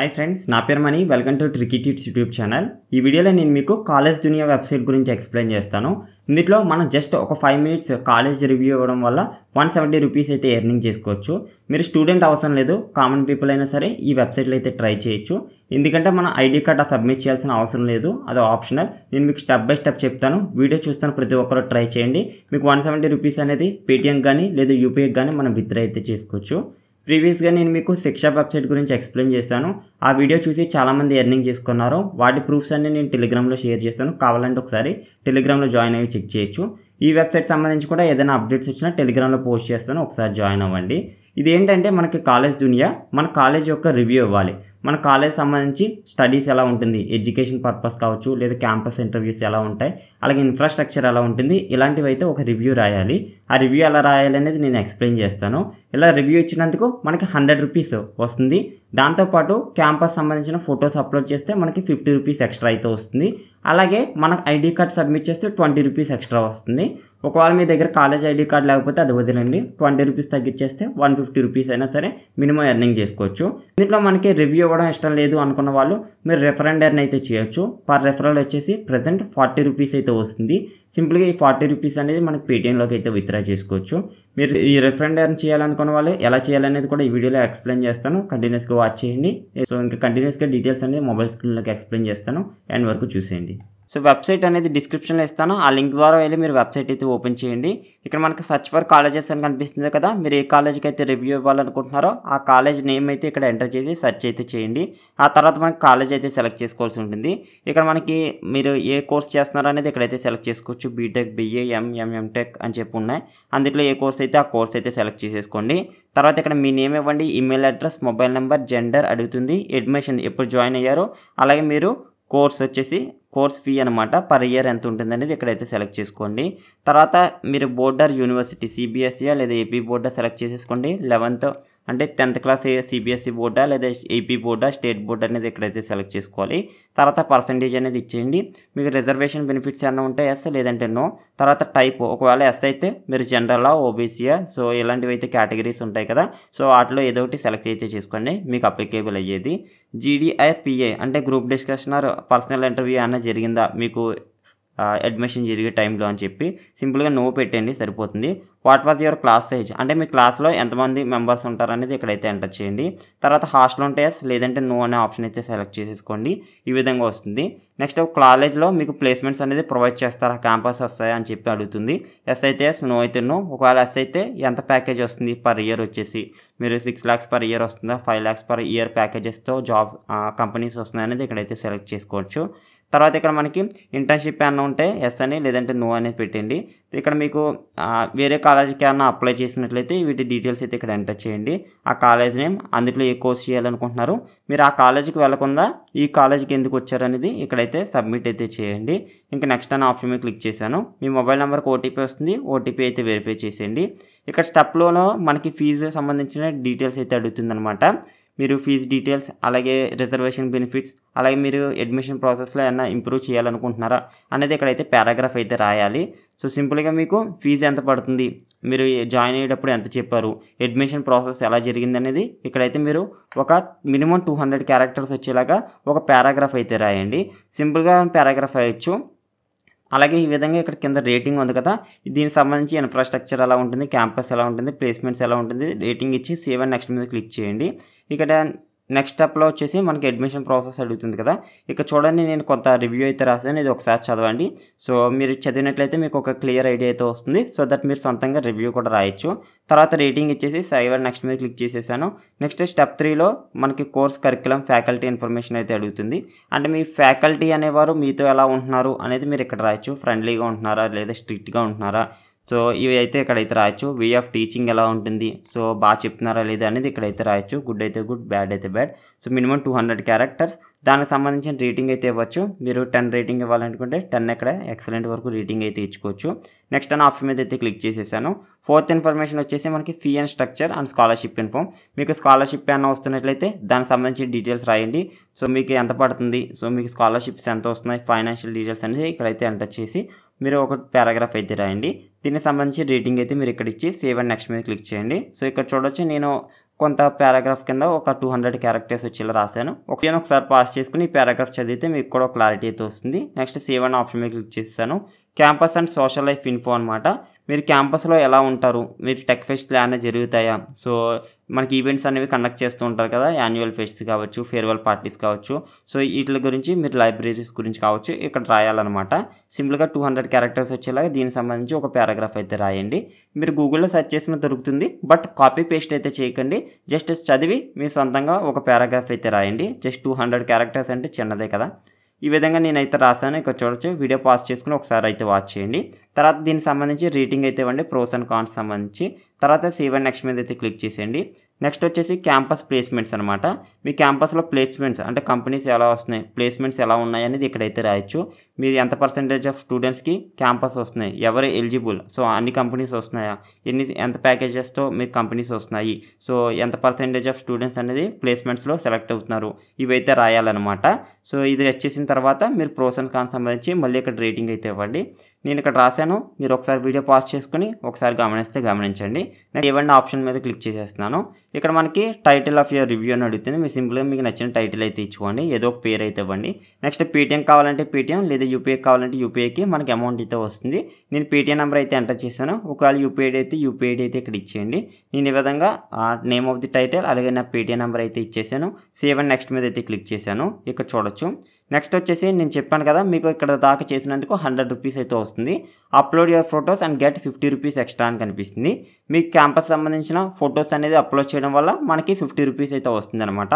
hi friends నా పేరు Mani welcome to ట్రికిట్యూట్స్ యూట్యూబ్ ఛానల్ ఈ వీడియోలో నేను మీకు కాలేజ్ దునియా వెబ్సైట్ గురించి ఎక్స్ప్లెయిన్ చేస్తాను ఇందులో మనం జస్ట్ ఒక ఫైవ్ మినిట్స్ కాలేజ్ రివ్యూ ఇవ్వడం వల్ల వన్ సెవెంటీ రూపీస్ అయితే ఎర్నింగ్ చేసుకోవచ్చు మీరు స్టూడెంట్ అవసరం లేదు కామన్ పీపుల్ అయినా సరే ఈ వెబ్సైట్లో అయితే ట్రై చేయొచ్చు ఎందుకంటే మనం ఐడి కార్డ్ సబ్మిట్ చేయాల్సిన అవసరం లేదు అది ఆప్షనల్ నేను మీకు స్టెప్ బై స్టెప్ చెప్తాను వీడియో చూస్తాను ప్రతి ఒక్కరు ట్రై చేయండి మీకు వన్ సెవెంటీ రూపీస్ అనేది పేటిఎం కానీ లేదా యూపీఐకి కానీ మనం విత్డ్రా అయితే చేసుకోవచ్చు ప్రీవియస్గా నేను మీకు శిక్షా వెబ్సైట్ గురించి ఎక్స్ప్లెయిన్ చేశాను ఆ వీడియో చూసి చాలామంది ఎర్నింగ్ చేసుకున్నారు వాటి ప్రూఫ్స్ అన్ని నేను టెలిగ్రామ్లో షేర్ చేస్తాను కావాలంటే ఒకసారి టెలిగ్రామ్లో జాయిన్ అయ్యి చెక్ చేయొచ్చు ఈ వెబ్సైట్ సంబంధించి కూడా ఏదైనా అప్డేట్స్ వచ్చినా టెలిగ్రామ్లో పోస్ట్ చేస్తాను ఒకసారి జాయిన్ అవ్వండి ఇదేంటంటే మనకి కాలేజ్ దునియా మన కాలేజ్ యొక్క రివ్యూ ఇవ్వాలి మన కాలేజ్ సంబంధించి స్టడీస్ ఎలా ఉంటుంది ఎడ్యుకేషన్ పర్పస్ కావచ్చు లేదా క్యాంపస్ ఇంటర్వ్యూస్ ఎలా ఉంటాయి అలాగే ఇన్ఫ్రాస్ట్రక్చర్ ఎలా ఉంటుంది ఇలాంటివి అయితే ఒక రివ్యూ రాయాలి ఆ రివ్యూ ఎలా రాయాలి అనేది నేను ఎక్స్ప్లెయిన్ చేస్తాను ఇలా రివ్యూ ఇచ్చినందుకు మనకి హండ్రెడ్ రూపీస్ వస్తుంది దాంతోపాటు క్యాంపస్ సంబంధించిన ఫొటోస్ అప్లోడ్ చేస్తే మనకి ఫిఫ్టీ రూపీస్ ఎక్స్ట్రా అయితే వస్తుంది అలాగే మన ఐడి కార్డ్ సబ్మిట్ చేస్తే ట్వంటీ రూపీస్ ఎక్స్ట్రా వస్తుంది ఒకవేళ మీ దగ్గర కాలేజ్ ఐడి కార్డ్ లేకపోతే అది వదిలండి ట్వంటీ రూపీస్ తగ్గించేస్తే వన్ ఫిఫ్టీ రూపీస్ అయినా సరే మినిమం ఎర్నింగ్ చేసుకోవచ్చు దీంట్లో మనకి రివ్యూ ఇవ్వడం ఇష్టం లేదు అనుకున్న వాళ్ళు మీరు రెఫరెండ్ ఎర్న్ అయితే చేయొచ్చు పర్ రెఫరల్ వచ్చేసి ప్రజెంట్ ఫార్టీ రూపీస్ అయితే వస్తుంది సింపుల్గా ఈ ఫార్టీ రూపీస్ అనేది మనకి పేటీఎంలోకి అయితే విత్డ్రా చేసుకోవచ్చు మీరు ఈ రెఫరెండ్ ఎర్న్ చేయాలనుకున్న వాళ్ళు ఎలా చేయాలనేది కూడా ఈ వీడియోలో ఎక్స్ప్లెయిన్ చేస్తాను కంటిన్యూస్గా వాచ్ చేయండి సో ఇంకా కంటిన్యూస్గా డీటెయిల్స్ అనేది మొబైల్ స్క్రీన్లోకి ఎక్స్ప్లెయిన్ చేస్తాను అండ్ వరకు చూసేయండి సో వెబ్సైట్ అనేది డిస్క్రిప్షన్లో ఇస్తాను ఆ లింక్ ద్వారా వెళ్ళి మీరు వెబ్సైట్ అయితే ఓపెన్ చేయండి ఇక్కడ మనకు సర్చ్ ఫర్ కాలేజెస్ అని కనిపిస్తుంది కదా మీరు ఏ కాలేజ్కి అయితే రివ్యూ ఇవ్వాలనుకుంటున్నారో ఆ కాలేజ్ నేమ్ అయితే ఇక్కడ ఎంటర్ చేసి సర్చ్ అయితే చేయండి ఆ తర్వాత మనకి కాలేజ్ అయితే సెలెక్ట్ చేసుకోవాల్సి ఉంటుంది ఇక్కడ మనకి మీరు ఏ కోర్స్ చేస్తున్నారు అనేది ఇక్కడైతే సెలెక్ట్ చేసుకోవచ్చు బీటెక్ బిఏ ఎంఎంఎం టెక్ అని చెప్పి ఉన్నాయి అందులో ఏ కోర్స్ అయితే ఆ కోర్స్ అయితే సెలెక్ట్ చేసేసుకోండి తర్వాత ఇక్కడ మీ నేమ్ ఇవ్వండి email address mobile number gender అడుగుతుంది అడ్మిషన్ ఎప్పుడు జాయిన్ అయ్యారో అలాగే మీరు కోర్స్ వచ్చేసి కోర్స్ ఫీ అనమాట పర్ ఇయర్ ఎంత ఉంటుంది అనేది ఇక్కడైతే సెలెక్ట్ చేసుకోండి తర్వాత మీరు బోర్డర్ యూనివర్సిటీ సిబిఎస్ఈ e, లేదా ఏపీ బోర్డర్ సెలెక్ట్ చేసేసుకోండి లెవెన్త్ అంటే టెన్త్ క్లాస్ సిబిఎస్ఈ బోర్డా లేదా ఏపీ బోర్డా స్టేట్ బోర్డు అనేది ఇక్కడైతే సెలెక్ట్ చేసుకోవాలి తర్వాత పర్సంటేజ్ అనేది ఇచ్చేయండి మీకు రిజర్వేషన్ బెనిఫిట్స్ ఏమైనా ఉంటాయి ఎస్ లేదంటే నో తర్వాత టైప్ ఒకవేళ ఎస్ అయితే మీరు జనరలా ఓబీసీయా సో ఇలాంటివి అయితే కేటగిరీస్ ఉంటాయి కదా సో వాటిలో ఏదో ఒకటి సెలెక్ట్ అయితే చేసుకోండి మీకు అప్లికేబుల్ అయ్యేది జీడీఐపిఏ అంటే group discussion or personal interview ఏమైనా జరిగిందా మీకు అడ్మిషన్ జరిగే టైంలో అని చెప్పి సింపుల్గా నో పెట్టండి సరిపోతుంది what was your class size అంటే మీ క్లాస్లో ఎంతమంది మెంబర్స్ ఉంటారనేది ఇక్కడైతే ఎంటర్ చేయండి తర్వాత హాస్టల్ ఉంటే ఎస్ లేదంటే నో అనే ఆప్షన్ అయితే సెలెక్ట్ చేసేసుకోండి ఈ విధంగా వస్తుంది నెక్స్ట్ కాలేజ్లో మీకు ప్లేస్మెంట్స్ అనేది ప్రొవైడ్ చేస్తారా క్యాంపస్ వస్తాయా అని చెప్పి అడుగుతుంది ఎస్ అయితే ఎస్ నో అయితే నో ఒకవేళ ఎస్ అయితే ఎంత ప్యాకేజ్ వస్తుంది పర్ ఇయర్ వచ్చేసి మీరు సిక్స్ ల్యాక్స్ పర్ ఇయర్ వస్తుందా ఫైవ్ ల్యాక్స్ పర్ ఇయర్ ప్యాకేజెస్తో జాబ్ కంపెనీస్ వస్తున్నాయనేది ఇక్కడైతే సెలెక్ట్ చేసుకోవచ్చు తర్వాత ఇక్కడ మనకి ఇంటర్న్షిప్ ఏమన్నా ఉంటే ఎస్ అని లేదంటే నో అనేది పెట్టండి ఇక్కడ మీకు వేరే కాలేజీకి ఏమన్నా అప్లై చేసినట్లయితే వీటి డీటెయిల్స్ అయితే ఇక్కడ ఎంటర్ చేయండి ఆ కాలేజ్ నేమ్ అందులో ఏ కోర్స్ చేయాలనుకుంటున్నారు మీరు ఆ కాలేజీకి వెళ్లకుండా ఈ కాలేజీకి ఎందుకు వచ్చారనేది ఇక్కడైతే సబ్మిట్ అయితే చేయండి ఇంకా నెక్స్ట్ అనే ఆప్షన్ మీద క్లిక్ చేశాను మీ మొబైల్ నెంబర్కి ఓటీపీ వస్తుంది ఓటీపీ అయితే వెరిఫై చేసేయండి ఇక్కడ స్టెప్లో మనకి ఫీజు సంబంధించిన డీటెయిల్స్ అయితే అడుగుతుందనమాట మీరు ఫీజు డీటెయిల్స్ అలాగే రిజర్వేషన్ బెనిఫిట్స్ అలాగే మీరు అడ్మిషన్ ప్రాసెస్లో ఏమైనా ఇంప్రూవ్ చేయాలనుకుంటున్నారా అనేది ఇక్కడైతే పారాగ్రాఫ్ అయితే రాయాలి సో సింపుల్గా మీకు ఫీజు ఎంత పడుతుంది మీరు జాయిన్ అయ్యేటప్పుడు ఎంత చెప్పారు అడ్మిషన్ ప్రాసెస్ ఎలా జరిగింది అనేది ఇక్కడైతే మీరు ఒక మినిమం టూ హండ్రెడ్ క్యారెక్టర్స్ వచ్చేలాగా ఒక పారాగ్రాఫ్ అయితే రాయండి సింపుల్గా పారాగ్రాఫ్ వేయచ్చు అలాగే ఈ విధంగా ఇక్కడ కింద రేటింగ్ ఉంది కదా దీనికి సంబంధించి ఇన్ఫ్రాస్ట్రక్చర్ ఎలా ఉంటుంది క్యాంపస్ ఎలా ఉంటుంది ప్లేస్మెంట్స్ ఎలా ఉంటుంది రేటింగ్ ఇచ్చి సేవ్ అండ్ నెక్స్ట్ మీద క్లిక్ చేయండి ఇక్కడ నెక్స్ట్ స్టెప్లో వచ్చేసి మనకి అడ్మిషన్ ప్రాసెస్ అడుగుతుంది కదా ఇక చూడండి నేను కొంత రివ్యూ అయితే రాశాను ఇది ఒకసారి చదవండి సో మీరు చదివినట్లయితే మీకు ఒక క్లియర్ ఐడియా అయితే వస్తుంది సో దట్ మీరు సొంతంగా రివ్యూ కూడా రాయొచ్చు తర్వాత రేటింగ్ ఇచ్చేసి సైవర్ నెక్స్ట్ మీద క్లిక్ చేసేసాను నెక్స్ట్ స్టెప్ త్రీలో మనకి కోర్స్ కరికులం ఫ్యాకల్టీ ఇన్ఫర్మేషన్ అయితే అడుగుతుంది అంటే మీ ఫ్యాకల్టీ అనేవారు మీతో ఎలా ఉంటున్నారు అనేది మీరు ఇక్కడ రాయొచ్చు ఫ్రెండ్లీగా ఉంటున్నారా లేదా స్ట్రిక్ట్గా ఉంటున్నారా సో ఇవి అయితే ఇక్కడైతే రాయొచ్చు వే ఆఫ్ టీచింగ్ ఎలా ఉంటుంది సో బాగా చెప్తున్నారా లేదా అనేది ఇక్కడైతే రాయొచ్చు గుడ్ అయితే గుడ్ బ్యాడ్ అయితే bad so minimum two hundred characters దానికి సంబంధించిన రేటింగ్ అయితే ఇవ్వచ్చు మీరు టెన్ రేటింగ్ ఇవ్వాలనుకుంటే టెన్ ఇక్కడ ఎక్సలెంట్ వరకు రేటింగ్ అయితే ఇచ్చుకోవచ్చు నెక్స్ట్ అని ఆప్షన్ మీద అయితే క్లిక్ చేసేసాను ఫోర్త్ ఇన్ఫర్మేషన్ వచ్చేసి మనకి fee and structure and scholarship inform మీకు స్కాలర్షిప్ ఏమన్నా వస్తున్నట్లయితే దానికి సంబంధించిన డీటెయిల్స్ రాయండి సో మీకు ఎంత పడుతుంది సో మీకు స్కాలర్షిప్స్ ఎంత వస్తున్నాయి ఫైనాన్షియల్ డీటెయిల్స్ అనేది ఇక్కడైతే ఎంటర్ చేసి మీరు ఒక పారాగ్రాఫ్ అయితే రాయండి దీనికి సంబంధించి రేటింగ్ అయితే మీరు ఇక్కడ ఇచ్చి సేవ్ అండ్ నెక్స్ట్ మీద క్లిక్ చేయండి సో ఇక్కడ చూడొచ్చు నేను కొంత పారాగ్రాఫ్ కింద ఒక టూ హండ్రెడ్ క్యారెక్టర్స్ వచ్చేలా రాశాను నేను ఒకసారి పాస్ చేసుకుని ఈ పారాగ్రాఫ్ చదివితే మీకు కూడా క్లారిటీ అయితే వస్తుంది నెక్స్ట్ సేవ్ అండ్ ఆప్షన్ మీద క్లిక్ చేస్తాను campus and social life info అనమాట మీరు క్యాంపస్లో ఎలా ఉంటారు మీరు టెక్ ఫెస్ట్లు ఏమైనా జరుగుతాయా సో మనకి ఈవెంట్స్ అనేవి కండక్ట్ చేస్తూ ఉంటారు కదా యాన్యువల్ ఫెస్ట్స్ కావచ్చు ఫేర్వెల్ పార్టీస్ కావచ్చు సో వీటి గురించి మీరు లైబ్రరీస్ గురించి కావచ్చు ఇక్కడ రాయాలన్నమాట సింపుల్గా టూ హండ్రెడ్ క్యారెక్టర్స్ వచ్చేలాగా దీనికి సంబంధించి ఒక పారాగ్రాఫ్ అయితే రాయండి మీరు గూగుల్లో సెర్చ్ చేసిన దొరుకుతుంది బట్ కాపీ పేస్ట్ అయితే చేయకండి జస్ట్ చదివి మీ సొంతంగా ఒక పారాగ్రాఫ్ అయితే రాయండి జస్ట్ టూ హండ్రెడ్ క్యారెక్టర్స్ అంటే చిన్నదే కదా ఈ విధంగా నేనైతే రాశాను ఇక్కడ చూడొచ్చు వీడియో పాస్ చేసుకుని ఒకసారి అయితే వాచ్ చేయండి తర్వాత దీనికి సంబంధించి రేటింగ్ అయితే ఇవ్వండి ప్రోస్ అండ్ కాన్స్ సంబంధించి తర్వాత సేవ్ అండ్ నెక్స్ట్ మీద అయితే క్లిక్ చేసేయండి నెక్స్ట్ వచ్చేసి క్యాంపస్ ప్లేస్మెంట్స్ అనమాట మీ క్యాంపస్లో ప్లేస్మెంట్స్ అంటే కంపెనీస్ ఎలా వస్తున్నాయి ప్లేస్మెంట్స్ ఎలా ఉన్నాయి అనేది ఇక్కడైతే రాయొచ్చు మీరు ఎంత పర్సంటేజ్ ఆఫ్ స్టూడెంట్స్కి క్యాంపస్ వస్తున్నాయి ఎవరు ఎలిజిబుల్ సో అన్ని కంపెనీస్ వస్తున్నాయా ఎన్ని ఎంత ప్యాకేజెస్తో మీరు కంపెనీస్ వస్తున్నాయి సో ఎంత పర్సంటేజ్ ఆఫ్ స్టూడెంట్స్ అనేది ప్లేస్మెంట్స్లో సెలెక్ట్ అవుతున్నారు ఇవైతే రాయాలన్నమాట సో ఇది వచ్చేసిన తర్వాత మీరు ప్రోస్ కాన్ సంబంధించి మళ్ళీ ఇక్కడ రేటింగ్ అయితే ఇవ్వండి నేను ఇక్కడ రాశాను మీరు ఒకసారి వీడియో పాజ్ చేసుకుని ఒకసారి గమనిస్తే గమనించండి నేను ఏవైనా ఆప్షన్ మీద క్లిక్ చేసేస్తున్నాను ఇక్కడ మనకి టైటిల్ ఆఫ్ యువర్ రివ్యూ అని అడుగుతుంది మీరు సింపుల్గా మీకు నచ్చిన టైటిల్ అయితే ఇచ్చుకోండి ఏదో ఒక పేరు అయితే ఇవ్వండి నెక్స్ట్ పేటీఎం కావాలంటే పేటీఎం లేదా యూపీఐ కావాలంటే యూపీఐకి మనకి అమౌంట్ అయితే వస్తుంది నేను పేటీఎం నెంబర్ అయితే ఎంటర్ చేశాను ఒకవేళ యూపీఐడి అయితే యూపీఐడి అయితే ఇక్కడ ఇచ్చేయండి నేను ఈ విధంగా నేమ్ ఆఫ్ ది టైటిల్ అలాగే నా పేటీఎం నెంబర్ అయితే ఇచ్చేసాను సేవ్ అండ్ నెక్స్ట్ మీద అయితే క్లిక్ చేశాను ఇక్కడ చూడొచ్చు నెక్స్ట్ వచ్చేసి నేను చెప్పాను కదా మీకు ఇక్కడ దాకా చేసినందుకు హండ్రెడ్ రూపీస్ అయితే వస్తుంది upload your photos and get fifty rupees extra అని కనిపిస్తుంది మీకు క్యాంపస్ సంబంధించిన ఫొటోస్ అనేది అప్లోడ్ చేయడం వల్ల మనకి ఫిఫ్టీ రూపీస్ అయితే వస్తుంది అనమాట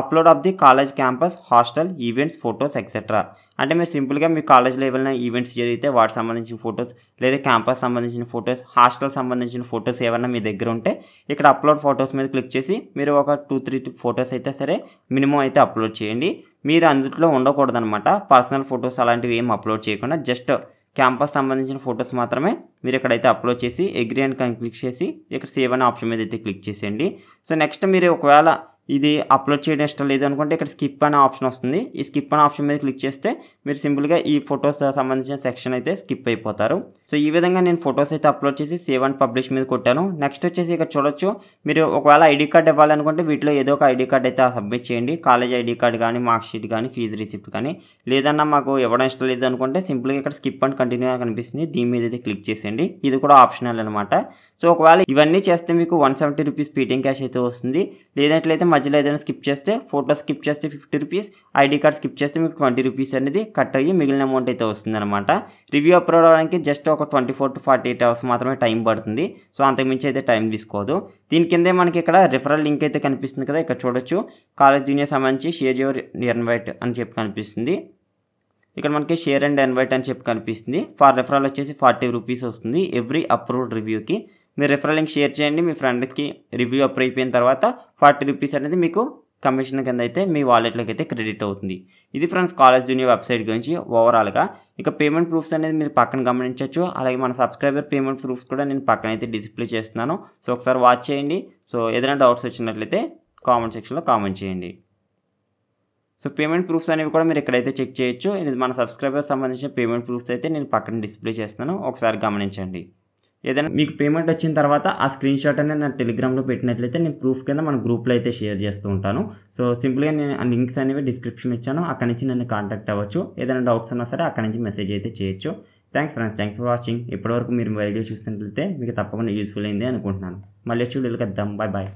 upload of the college campus hostel events photos etcetera అంటే మీరు సింపుల్గా మీ కాలేజ్ ఏవైనా ఈవెంట్స్ జరిగితే వాటి సంబంధించిన ఫొటోస్ లేదా క్యాంపస్ సంబంధించిన ఫొటోస్ హాస్టల్ సంబంధించిన ఫొటోస్ ఏమైనా మీ దగ్గర ఉంటే ఇక్కడ అప్లోడ్ ఫొటోస్ మీద క్లిక్ చేసి మీరు ఒక టూ త్రీ ఫొటోస్ అయితే సరే మినిమం అయితే అప్లోడ్ చేయండి మీరు అందులో ఉండకూడదనమాట పర్సనల్ ఫొటోస్ అలాంటివి ఏం అప్లోడ్ చేయకుండా జస్ట్ క్యాంపస్ సంబంధించిన ఫొటోస్ మాత్రమే మీరు ఇక్కడైతే అప్లోడ్ చేసి ఎగ్రీ అండ్ క్లిక్ చేసి ఇక్కడ సేవ్ అనే ఆప్షన్ మీద అయితే క్లిక్ చేసేయండి సో నెక్స్ట్ మీరు ఒకవేళ ఇది అప్లోడ్ చేయడం ఇష్టం లేదు అనుకుంటే ఇక్కడ స్కిప్ అనే ఆప్షన్ వస్తుంది ఈ స్కిప్ అనే ఆప్షన్ మీద క్లిక్ చేస్తే మీరు సింపుల్గా ఈ ఫొటోస్ సంబంధించిన సెక్షన్ అయితే స్కిప్ అయిపోతారు సో ఈ విధంగా నేను ఫొటోస్ అయితే అప్లోడ్ చేసి సేవ్ అండ్ పబ్లిష్ మీద కొట్టాను నెక్స్ట్ వచ్చేసి ఇక్కడ చూడొచ్చు మీరు ఒకవేళ ఐడి కార్డ్ ఇవ్వాలనుకుంటే వీటిలో ఏదో ఒక ఐడి కార్డ్ అయితే సబ్మిట్ చేయండి కాలేజ్ ఐడి కార్డ్ కానీ మార్క్ షీట్ కానీ ఫీజు రిసిప్ట్ కానీ లేదన్నా మాకు ఇవ్వడం ఇష్టం లేదు అనుకుంటే సింపుల్గా ఇక్కడ స్కిప్ అండ్ కంటిన్యూ కనిపిస్తుంది దీని మీద అయితే క్లిక్ చేసేయండి ఇది కూడా ఆప్షనల్ అనమాట సో ఒకవేళ ఇవన్నీ చేస్తే మీకు వన్ సెవెంటీ రూపీస్ పీటింగ్ క్యాష్ అయితే వస్తుంది లేదంటే మధ్యలో ఏదైనా స్కిప్ చేస్తే ఫోటో స్కిప్ చేస్తే fifty rupees ID card skip చేస్తే మీకు ట్వంటీ రూపీస్ అనేది కట్ అయ్యి మిగిలిన అమౌంట్ అయితే వస్తుందన్నమాట రివ్యూ అప్లోడ్ అవ్వడానికి జస్ట్ ఒక twenty four to forty eight hours మాత్రమే టైం పడుతుంది సో అంతకుమించి అయితే టైం తీసుకోదు దీని కిందే మనకి ఇక్కడ రిఫరల్ లింక్ అయితే కనిపిస్తుంది కదా ఇక్కడ చూడొచ్చు కాలేజ్ జూనియర్ సంబంధించి షేర్ యువర్ ఇన్వైట్ అని చెప్పి కనిపిస్తుంది ఇక్కడ మనకి షేర్ అండ్ ఇన్వైట్ అని చెప్పి కనిపిస్తుంది ఫార్ రిఫరల్ వచ్చేసి ఫార్టీ రూపీస్ వస్తుంది ఎవ్రీ అప్రూవ్డ్ రివ్యూకి మీ రిఫరల్ లింక్ షేర్ చేయండి మీ ఫ్రెండ్కి రివ్యూ అప్రూవ్ అయిపోయిన తర్వాత ఫార్టీ రూపీస్ అనేది మీకు కమిషన్ కింద అయితే మీ వాలెట్లోకి అయితే క్రెడిట్ అవుతుంది ఇది ఫ్రెండ్స్ కాలేజ్ జూనియర్ వెబ్సైట్ గురించి ఓవరాల్గా ఇక పేమెంట్ ప్రూఫ్స్ అనేది మీరు పక్కన గమనించవచ్చు అలాగే మన సబ్స్క్రైబర్ పేమెంట్ ప్రూఫ్స్ కూడా నేను పక్కన అయితే డిస్ప్లే చేస్తున్నాను సో ఒకసారి వాచ్ చేయండి సో ఏదైనా డౌట్స్ వచ్చినట్లయితే కామెంట్ సెక్షన్లో కామెంట్ చేయండి సో పేమెంట్ ప్రూఫ్స్ అనేవి కూడా మీరు ఇక్కడైతే చెక్ చేయొచ్చు ఇది మన సబ్స్క్రైబర్ సంబంధించిన పేమెంట్ ప్రూఫ్స్ అయితే నేను పక్కన డిస్ప్లే చేస్తున్నాను ఒకసారి గమనించండి ఏదైనా మీకు పేమెంట్ వచ్చిన తర్వాత ఆ స్క్రీన్ షాట్ అనేది నా టెలిగ్రామ్లో పెట్టినట్లయితే నేను ప్రూఫ్ కింద మన గ్రూప్లో అయితే షేర్ చేస్తూ ఉంటాను సో సింపుల్గా నేను ఆ లింక్స్ అనేవి డిస్క్రిప్షన్ ఇచ్చాను అక్కడి నుంచి నన్ను కాంటాక్ట్ అవ్వచ్చు ఏదైనా డౌట్స్ ఉన్నా సరే అక్కడి నుంచి మెసేజ్ అయితే చేయొచ్చు thanks friends thanks for watching ఇప్పటివరకు మీరు వీడియో చూసినట్లయితే మీకు తప్పకుండా యూస్ఫుల్ అయింది అనుకుంటున్నాను మళ్ళీ చూడలు కద్దాం బాయ్ బాయ్